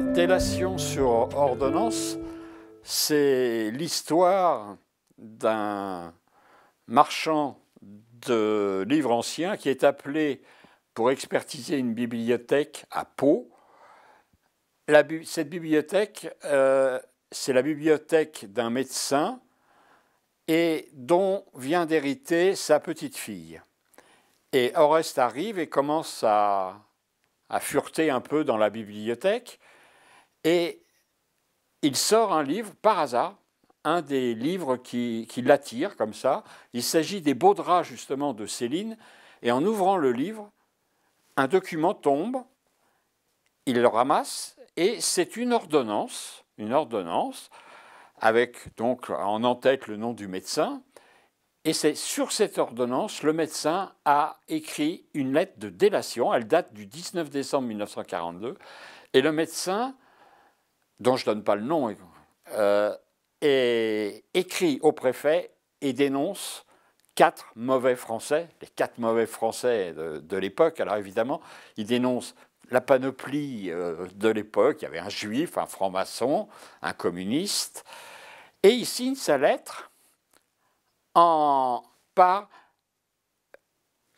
« Délation sur ordonnance, c'est l'histoire d'un marchand de livres anciens qui est appelé pour expertiser une bibliothèque à Pau. cette bibliothèque, euh, c'est la bibliothèque d'un médecin et dont vient d'hériter sa petite fille. Et Oreste arrive et commence à, à fureter un peu dans la bibliothèque et il sort un livre, par hasard, un des livres qui, qui l'attire comme ça. Il s'agit des beaux draps justement de Céline. Et en ouvrant le livre, un document tombe, il le ramasse, et c'est une ordonnance, une ordonnance, avec donc en en-tête le nom du médecin. Et c'est sur cette ordonnance, le médecin a écrit une lettre de délation, elle date du 19 décembre 1942, et le médecin dont je ne donne pas le nom, euh, écrit au préfet et dénonce quatre mauvais Français, les quatre mauvais Français de, l'époque. Alors évidemment, il dénonce la panoplie euh, de l'époque. Il y avait un juif, un franc-maçon, un communiste. Et il signe sa lettre en, par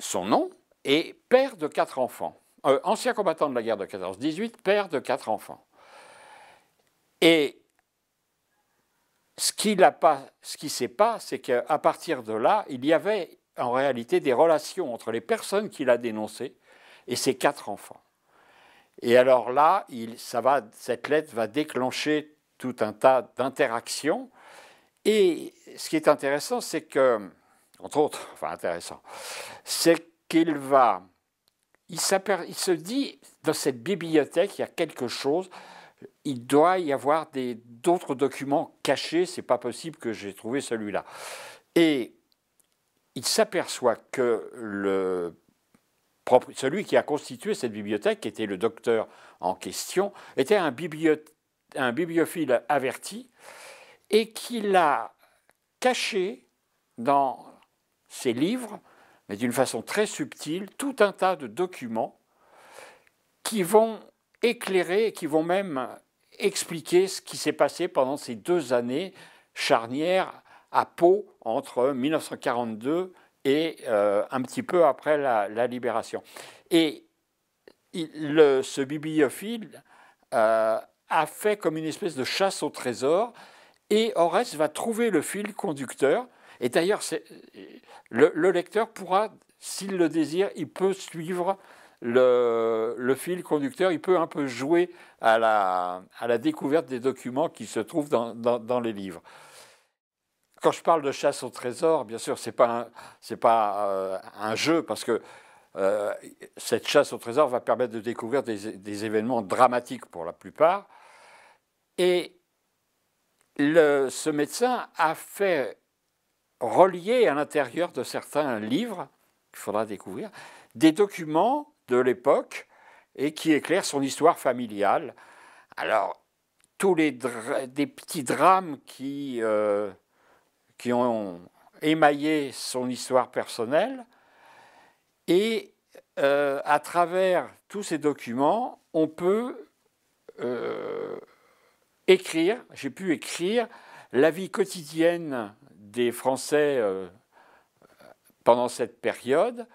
son nom et père de quatre enfants. Euh, ancien combattant de la guerre de 14-18, père de quatre enfants. Et ce qui ne sait pas, c'est qu'à partir de là, il y avait en réalité des relations entre les personnes qu'il a dénoncées et ses quatre enfants. Et alors là, va, cette lettre va déclencher tout un tas d'interactions. Et ce qui est intéressant, c'est que, entre autres, enfin intéressant, c'est qu'il va, se dit, dans cette bibliothèque, il y a quelque chose il doit y avoir d'autres documents cachés, c'est pas possible que j'ai trouvé celui-là. Et il s'aperçoit que celui qui a constitué cette bibliothèque, qui était le docteur en question, était un, un bibliophile averti et qu'il a caché dans ses livres, mais d'une façon très subtile, tout un tas de documents qui vont éclairés et qui vont même expliquer ce qui s'est passé pendant ces deux années charnières à Pau entre 1942 et euh, un petit peu après la, libération. Et le, ce bibliophile euh, a fait comme une espèce de chasse au trésor et Horace va trouver le fil conducteur. Et d'ailleurs, le, le, lecteur pourra, s'il le désire, il peut suivre le, fil conducteur, il peut un peu jouer à la, découverte des documents qui se trouvent dans, les livres. Quand je parle de chasse au trésor, bien sûr, ce n'est pas, euh, un, jeu, parce que euh, cette chasse au trésor va permettre de découvrir des, événements dramatiques pour la plupart. Et ce médecin a fait relier à l'intérieur de certains livres, qu'il faudra découvrir, des documents de l'époque et qui éclaire son histoire familiale. Alors, tous les des petits drames qui, euh, qui ont émaillé son histoire personnelle. Et euh, à travers tous ces documents, on peut euh, écrire, j'ai pu écrire la vie quotidienne des Français pendant cette période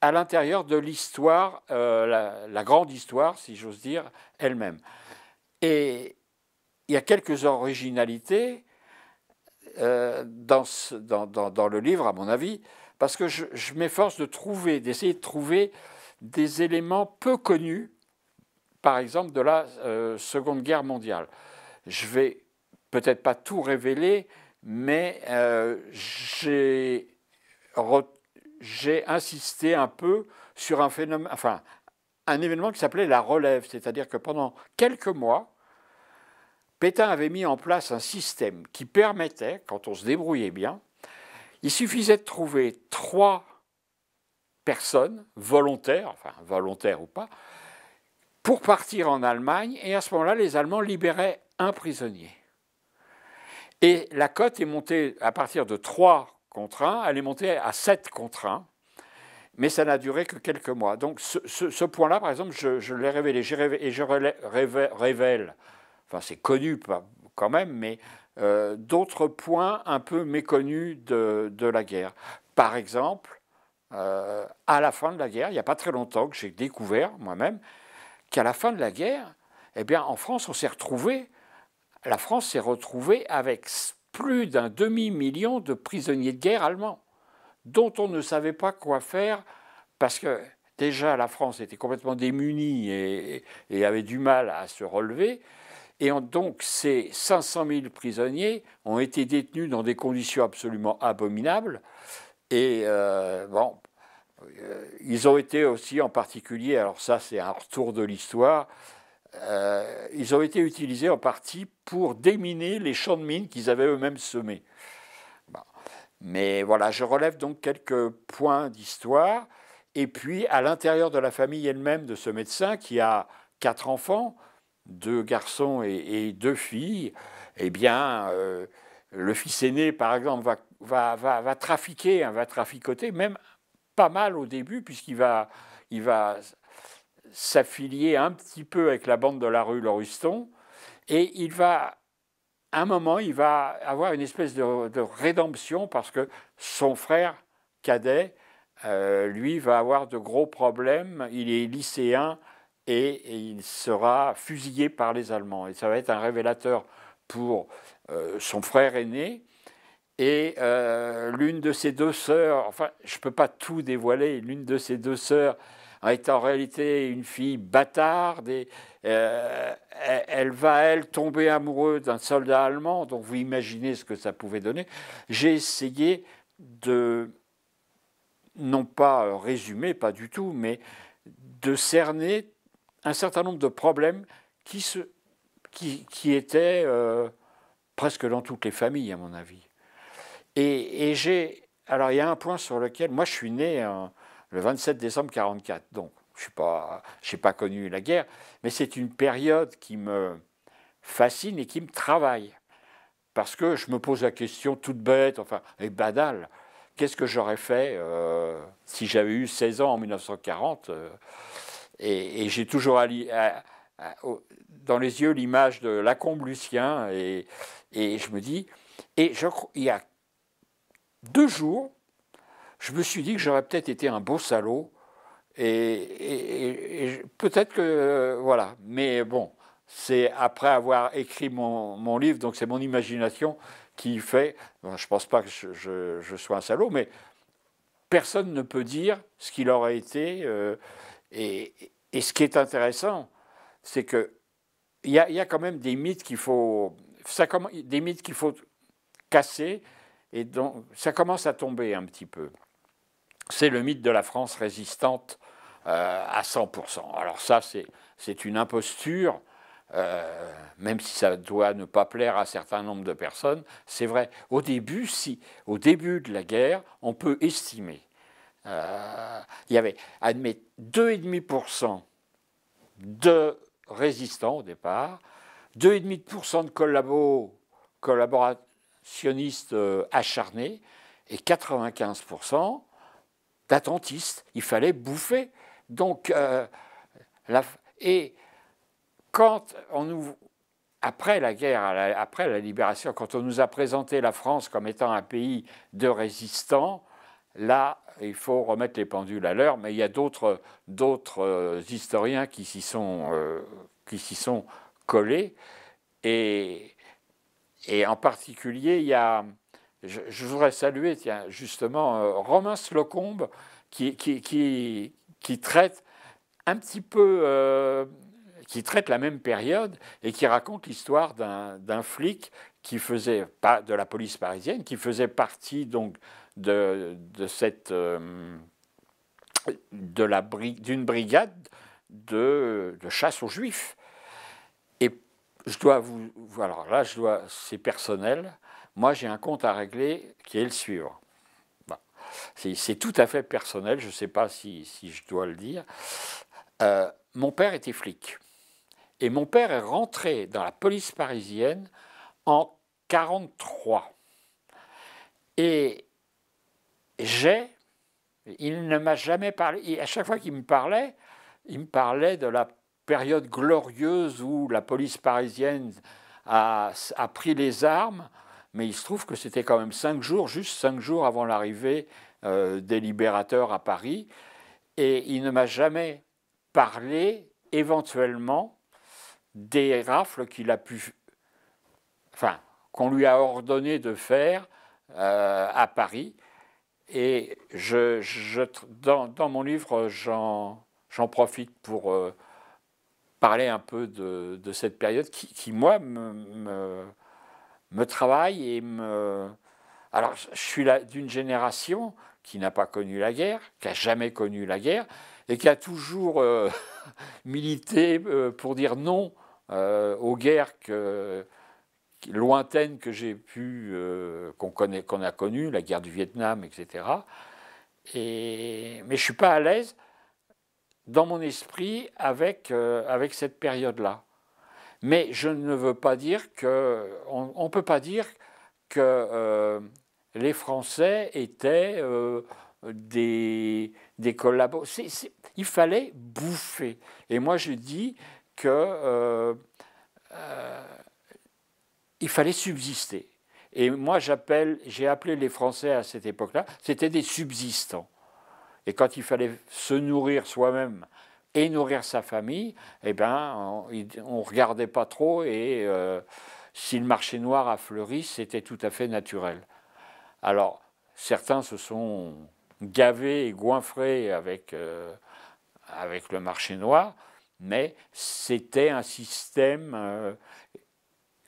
à l'intérieur de l'histoire, euh, la, grande histoire, si j'ose dire, elle-même. Et il y a quelques originalités euh, dans, ce, dans, le livre, à mon avis, parce que je, m'efforce de trouver, d'essayer de trouver des éléments peu connus, par exemple de la euh, Seconde Guerre mondiale. Je vais peut-être pas tout révéler, mais j'ai j'ai insisté un peu sur un phénomène, enfin, un événement qui s'appelait la relève, c'est-à-dire que pendant quelques mois, Pétain avait mis en place un système qui permettait, quand on se débrouillait bien, il suffisait de trouver trois personnes volontaires, enfin volontaires ou pas, pour partir en Allemagne, et à ce moment-là, les Allemands libéraient un prisonnier. Et la cote est montée à partir de trois elle est montée à 7 contre 1, mais ça n'a duré que quelques mois. Donc ce, point-là, par exemple, je, l'ai révélé, révélé, et je révèle, enfin c'est connu quand même, mais euh, d'autres points un peu méconnus de, la guerre. Par exemple, euh, à la fin de la guerre, il n'y a pas très longtemps que j'ai découvert moi-même qu'à la fin de la guerre, eh bien, en France, on s'est retrouvé, la France s'est retrouvée avec plus d'un demi-million de prisonniers de guerre allemands, dont on ne savait pas quoi faire, parce que déjà la France était complètement démunie et, avait du mal à se relever. Et donc ces 500 000 prisonniers ont été détenus dans des conditions absolument abominables. Et euh, bon, euh, ils ont été aussi en particulier, alors ça c'est un retour de l'histoire, euh, ils ont été utilisés en partie pour déminer les champs de mines qu'ils avaient eux-mêmes semés. Mais voilà, je relève donc quelques points d'histoire. Et puis, à l'intérieur de la famille elle-même de ce médecin, qui a quatre enfants, deux garçons et, deux filles, eh bien, euh, le fils aîné, par exemple, va, trafiquer, hein, va traficoter, même pas mal au début, puisqu'il va, il va s'affilier un petit peu avec la bande de la rue Lauriston, et il va, à un moment, il va avoir une espèce de, rédemption parce que son frère cadet, euh, lui, va avoir de gros problèmes, il est lycéen et, il sera fusillé par les Allemands. Et ça va être un révélateur pour euh, son frère aîné, et euh, l'une de ses deux sœurs, enfin, je ne peux pas tout dévoiler, l'une de ses deux sœurs est en réalité une fille bâtarde et euh, elle va, elle, tomber amoureuse d'un soldat allemand, donc vous imaginez ce que ça pouvait donner. J'ai essayé de, non pas résumer, pas du tout, mais de cerner un certain nombre de problèmes qui, se, qui, qui étaient euh, presque dans toutes les familles, à mon avis. Et, j'ai. Alors, il y a un point sur lequel. Moi, je suis né le 27 décembre 1944. Donc, je n'ai pas, pas connu la guerre, mais c'est une période qui me fascine et qui me travaille. Parce que je me pose la question toute bête, enfin, et banale. Qu'est-ce que j'aurais fait euh, si j'avais eu 16 ans en 1940 euh, Et, et j'ai toujours dans les yeux l'image de Lacombe Lucien, et, et je me dis, et je, il y a deux jours, je me suis dit que j'aurais peut-être été un beau salaud. Et, peut-être que. Euh, voilà. Mais bon, c'est après avoir écrit mon, livre, donc c'est mon imagination qui fait. je ne pense pas que je, sois un salaud, mais personne ne peut dire ce qu'il aurait été. Euh, et, ce qui est intéressant, c'est que il y, a quand même des mythes qu'il faut, des mythes qu'il faut casser, et donc ça commence à tomber un petit peu c'est le mythe de la France résistante euh, à 100%. Alors ça, c'est une imposture, euh, même si ça doit ne pas plaire à un certain nombre de personnes, c'est vrai. Au début, si, au début de la guerre, on peut estimer. Euh, il y avait, pour 2,5% de résistants au départ, 2,5% de collaborationnistes acharnés, et 95% d'attentistes. Il fallait bouffer. Donc, euh, et quand on nous, après la guerre, après la libération, quand on nous a présenté la France comme étant un pays de résistants, là, il faut remettre les pendules à l'heure, mais il y a d'autres euh, historiens qui s'y sont, euh, sont collés. et en particulier, il y a je, voudrais saluer, justement, euh, Romain Slocombe, qui, traite un petit peu, euh, qui traite la même période et qui raconte l'histoire d'un flic qui faisait pas de la police parisienne, qui faisait partie donc de, de cette euh, d'une brigade de, de, chasse aux juifs. Et je dois vous, alors là, je dois, c'est personnel, moi j'ai un compte à régler qui est le suivant. C'est tout à fait personnel, je ne sais pas si, je dois le dire. Euh, mon père était flic. Et mon père est rentré dans la police parisienne en 1943. Et j'ai, il ne m'a jamais parlé, à chaque fois qu'il me parlait, il me parlait de la période glorieuse où la police parisienne a pris les armes mais il se trouve que c'était quand même cinq jours, juste cinq jours avant l'arrivée euh, des libérateurs à Paris, et il ne m'a jamais parlé éventuellement des rafles qu'il a pu, enfin, qu'on lui a ordonné de faire euh, à Paris. Et je, dans, mon livre, j'en profite pour euh, parler un peu de, cette période qui, moi, me me travaille et me... Alors, je suis d'une génération qui n'a pas connu la guerre, qui n'a jamais connu la guerre, et qui a toujours euh, milité euh, pour dire non euh, aux guerres que, lointaines que j'ai pu, qu'on connaît, qu'on a connues, la guerre du Vietnam, etc. Et, mais je suis pas à l'aise dans mon esprit avec, avec cette période-là. Mais je ne veux pas dire que. On ne peut pas dire que euh, les Français étaient euh, des, des collaborateurs. il fallait bouffer. Et moi, je dis que. Euh, il fallait subsister. Et moi, j'ai appelé les Français à cette époque-là, c'était des subsistants. Et quand il fallait se nourrir soi-même et nourrir sa famille, eh ben, on ne regardait pas trop et euh, si le marché noir a fleuri, c'était tout à fait naturel. Alors, certains se sont gavés et goinfrés avec, euh, avec le marché noir, mais c'était un système euh,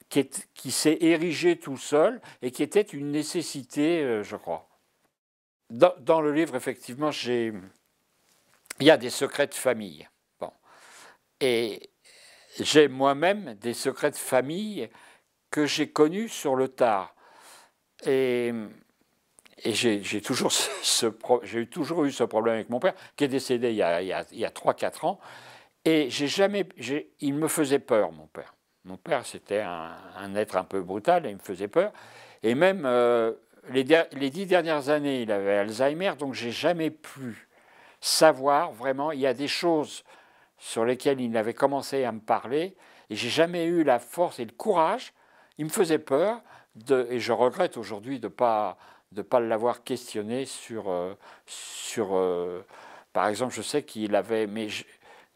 qui, s'est érigé tout seul et qui était une nécessité, je crois. dans, le livre, effectivement, j'ai il y a des secrets de famille. Bon. Et j'ai moi-même des secrets de famille que j'ai connus sur le tard. Et, j'ai toujours, ce, toujours eu ce problème avec mon père, qui est décédé il y a, 3-4 ans. Et j'ai jamais, il me faisait peur, mon père. Mon père, c'était un, être un peu brutal, il me faisait peur. Et même euh, les, les dix dernières années, il avait Alzheimer, donc j'ai jamais pu savoir vraiment, il y a des choses sur lesquelles il avait commencé à me parler, et j'ai jamais eu la force et le courage, il me faisait peur, et je regrette aujourd'hui de ne pas, de pas l'avoir questionné sur... Euh, euh, par exemple, je sais qu'il avait...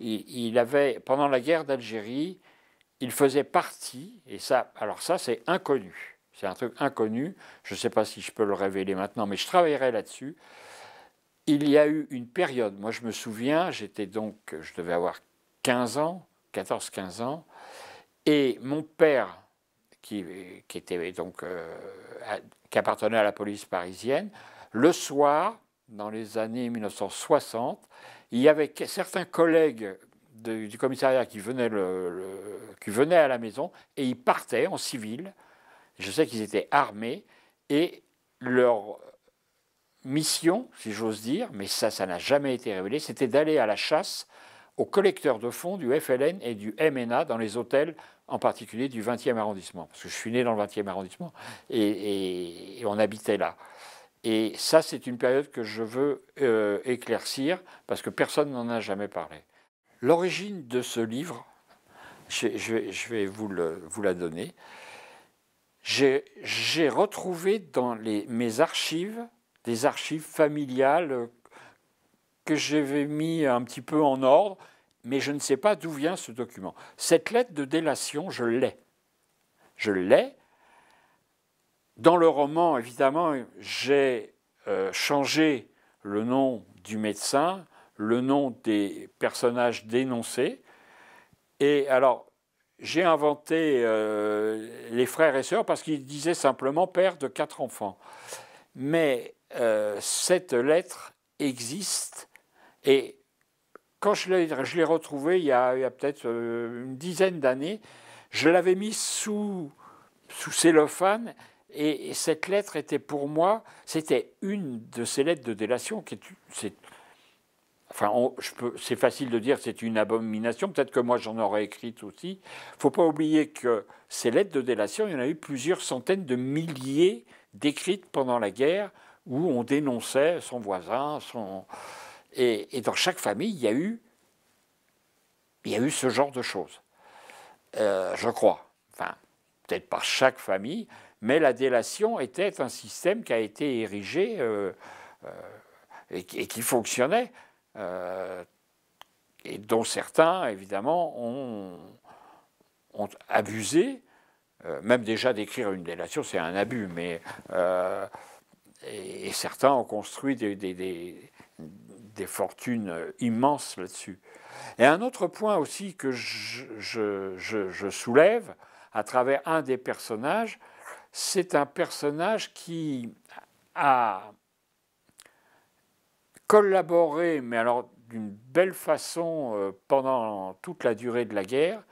il avait, pendant la guerre d'Algérie, il faisait partie, et ça, alors ça c'est inconnu, c'est un truc inconnu, je ne sais pas si je peux le révéler maintenant, mais je travaillerai là-dessus, il y a eu une période, moi je me souviens, j'étais donc, je devais avoir 15 ans, 14-15 ans, et mon père, qui, était donc, euh, qui appartenait à la police parisienne, le soir, dans les années 1960, il y avait certains collègues du commissariat qui venaient, qui venaient à la maison et ils partaient en civil. Je sais qu'ils étaient armés et leur mission, si j'ose dire, mais ça, ça n'a jamais été révélé, c'était d'aller à la chasse aux collecteurs de fonds du FLN et du MNA dans les hôtels, en particulier du 20e arrondissement, parce que je suis né dans le 20e arrondissement et, on habitait là. Et ça, c'est une période que je veux euh, éclaircir, parce que personne n'en a jamais parlé. L'origine de ce livre, je, vais vous, la donner, j'ai retrouvé dans mes archives des archives familiales euh, que j'avais mis un petit peu en ordre, mais je ne sais pas d'où vient ce document. Cette lettre de délation, je l'ai. Je l'ai. Dans le roman, évidemment, j'ai euh, changé le nom du médecin, le nom des personnages dénoncés. Et alors, j'ai inventé euh, les frères et sœurs parce qu'ils disaient simplement père de quatre enfants. Mais euh, cette lettre existe et quand je l'ai retrouvée il y a, peut-être euh, une dizaine d'années, je l'avais mise sous, sous cellophane et, cette lettre était pour moi, c'était une de ces lettres de délation qui c'est facile de dire c'est une abomination. Peut-être que moi j'en aurais écrite aussi. Faut pas oublier que ces lettres de délation, il y en a eu plusieurs centaines de milliers d'écrites pendant la guerre où on dénonçait son voisin, son... Et, dans chaque famille, il y a eu, il y eu ce genre de choses, euh, je crois. Enfin, peut-être par chaque famille, mais la délation était un système qui a été érigé euh, euh, et, qui fonctionnait, et dont certains, évidemment, ont, ont abusé. même déjà d'écrire une délation, c'est un abus, mais et, certains ont construit des, fortunes euh, immenses là-dessus. Et un autre point aussi que je, soulève à travers un des personnages, c'est un personnage qui a collaboré, mais alors d'une belle façon euh, pendant toute la durée de la guerre.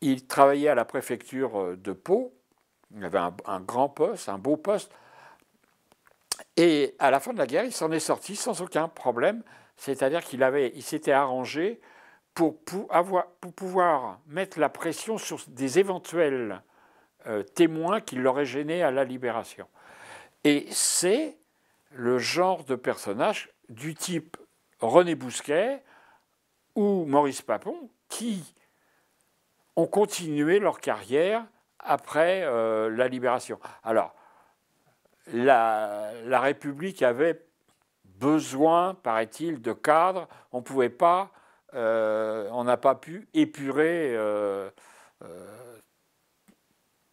Il travaillait à la préfecture euh, de Pau, il avait un grand poste, un beau poste, et à la fin de la guerre, il s'en est sorti sans aucun problème. C'est-à-dire qu'il avait, il s'était arrangé pour, pouvoir mettre la pression sur des éventuels euh, témoins qui l'auraient gêné à la libération. Et c'est le genre de personnage du type René Bousquet ou Maurice Papon qui ont continué leur carrière après euh, la libération. Alors, la, République avait besoin, paraît-il, de cadres. On pouvait pas, euh, on n'a pas pu épurer euh, euh,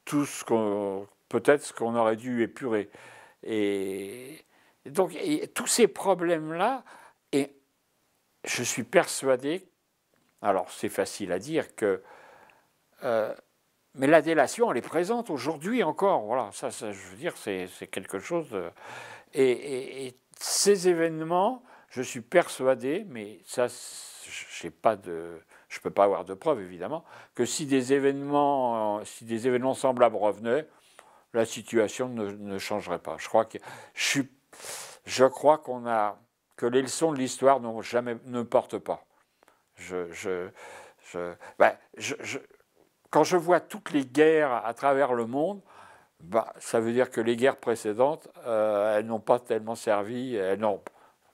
tout ce qu'on, peut-être ce qu'on aurait dû épurer. Et, donc tous ces problèmes-là, et je suis persuadé, alors c'est facile à dire que mais la délation, elle est présente aujourd'hui encore. Voilà, ça, je veux dire, c'est quelque chose. De... Et, ces événements, je suis persuadé, mais ça, sais pas de, je peux pas avoir de preuve évidemment, que si des événements, si des événements semblables revenaient, la situation ne, changerait pas. Je crois que je, crois qu'on a que les leçons de l'histoire n'ont jamais ne portent pas. Je, je, je ben, quand je vois toutes les guerres à travers le monde, bah, ça veut dire que les guerres précédentes, euh, elles n'ont pas tellement servi, euh,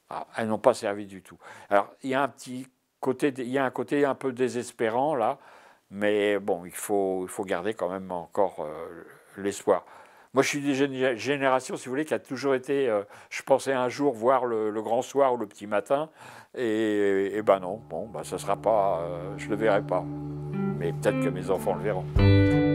ah, elles n'ont, pas servi du tout. Alors, il y a un petit côté, il y a un côté un peu désespérant là, mais bon, il faut, il faut garder quand même encore euh, l'espoir. Moi, je suis des génération, si vous voulez, qui a toujours été. je pensais un jour voir le, grand soir ou le petit matin, et, ben non, bon, ne bah, ça sera pas, je le verrai pas mais peut-être que mes enfants le verront.